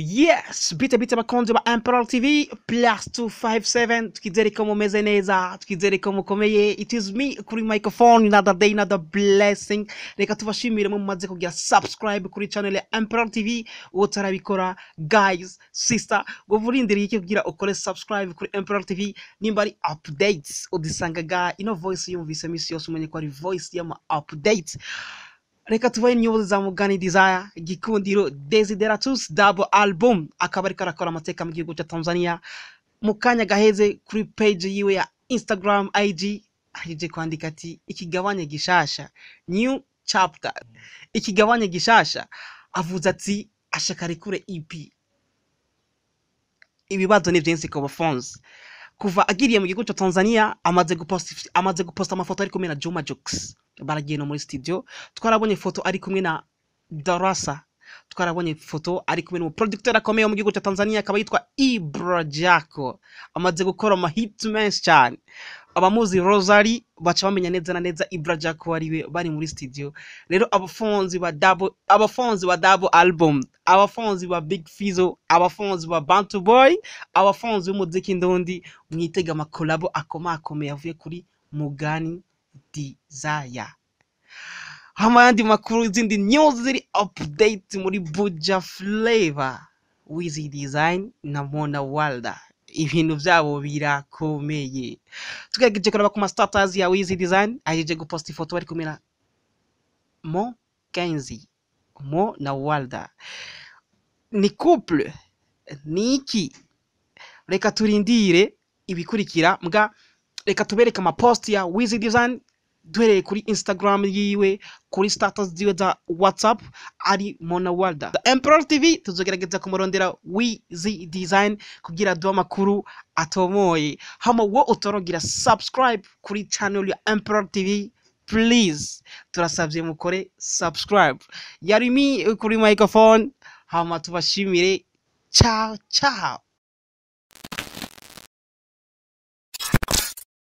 yes bite bite abakunzi ba emperor tv plus two five seven mumeze neza tukizereka mukomeye it is me kuri microphone another day another blessing reka tubashimire mumaze kugira subscribe kuri channel ya emperor tv utarabikora guys sister ngo urindiriye iki kugira ukore subscribe kuri emperor tv nimba ari updates udisangaga ino voice yumvise misi yose umenye ko ari voice y'ama updates reka tubahe imyobozi za muganiriza gikundiro desideratus dabo album akaba ariko arakora amateka mu gihugu cya tanzania mu kanya gaheze kuri page yiwe ya instagram ig ahije kwandika ati ikigabane gishasha new chapter ikigabane gishasha avuze ati ashaka rekure ep ibibazo ni byinshi ku bafunze kuva agiriye mu gihugu cya tanzania amaze guposta amaze guposta amafoto ari kumwe na juma jokes baragiye no muri studio twarabonye foto ari kumwe na darasa twarabonye foto ari kumwe n'umuproducteur akomeye mu gihugu cya tanzania akaba yitwa ibra amaze gukora amahiti menshi cyane abamuzi rosari baca bamenya neza na neza ibra jako ariwe bari muri studio rero abafunzi ba dabo abafunzi ba dabo album abafunzi ba big fizo abafunzi ba bantu boy abafunzi b'umuziki ndundi mwitega amakorabo akomakomeye avuye kuri mugani dizaya hama yandi makuru zindi news ziri update muri buja flavor wizi design na mona walda ibintu byabo birakomeye tugeregeje kureba ku ma ya wizi design ahejeje guposta ifoto bari kumera mo kenzi como Nawalda ni couple ni iki reka turindire ibikurikira mbwa reka tubereke amaposti ya wizi dizayini duhereye kuri instagram yiwe kuri status ziwe za whatsapp ari mona walda the emperor tv tuzogerageza kumurondera wizi design kugira duha amakuru atomoye hama wo utorogira subscribe kuri channel ya emperor tv purize turasabye mukore sabusikarayibu yarimi kuri microphone hama tubashimire cyaha cyaha